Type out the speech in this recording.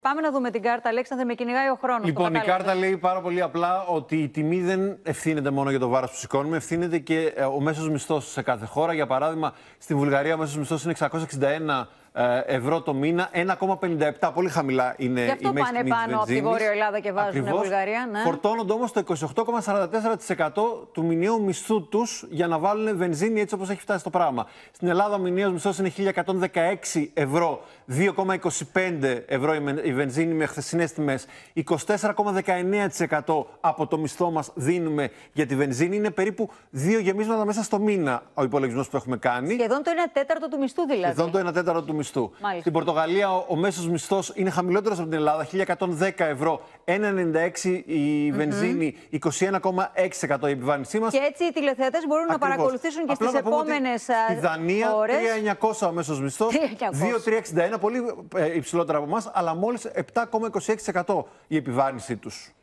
Πάμε να δούμε την κάρτα, Αλέξανδρε, με κυνηγάει ο χρόνος. Λοιπόν, η κάρτα ε? λέει πάρα πολύ απλά ότι η τιμή δεν ευθύνεται μόνο για το βάρος που σηκώνουμε, ευθύνεται και ε, ο μέσος μισθός σε κάθε χώρα. Για παράδειγμα, στην Βουλγαρία ο μέσος μισθός είναι 661 ε, ευρώ το μήνα. 1,57 πολύ χαμηλά είναι η μέση τιμή. Γι' αυτό πάνε πάνω από τη Βόρεια Ελλάδα και βάζουν Ακριβώς. Βουλγαρία. Ναι. Φορτώνονται όμως το 28,44% του μηνιαίου μισθού τους για να βάλουν βενζίνη έτσι όπως έχει φτάσει το πράγμα. Στην Ελλάδα ο μηνιαίος μισθός είναι 1.116 ευρώ, 2,25 ευρώ η βενζίνη με χθεσινές τιμές. 24,19% από το μισθό μας δίνουμε για τη βενζίνη. Είναι περίπου δύο γεμίσματα μέσα στο μήνα ο υπολογισμός που έχουμε κάνει. Σχεδόν το 1 τέταρτο του μισθού δηλαδή. Σχεδόν το 1 τέταρτο του μισθού. Στην Πορτογαλία ο, ο μέσος μισθός είναι χαμηλότερος από την Ελλάδα, 1110 ευρώ, 1,96 η βενζινη 21,6% η επιβάρυνσή μας. Και έτσι οι τηλεθεατές μπορούν να παρακολουθήσουν και στι επόμενε ώρε. Στη ε, Δανία 3,900 ο μέσος μισθός, 2,361, πολύ ε, υψηλότερα από εμάς, αλλά μόλις 7,26% η επιβάρυνσή τους.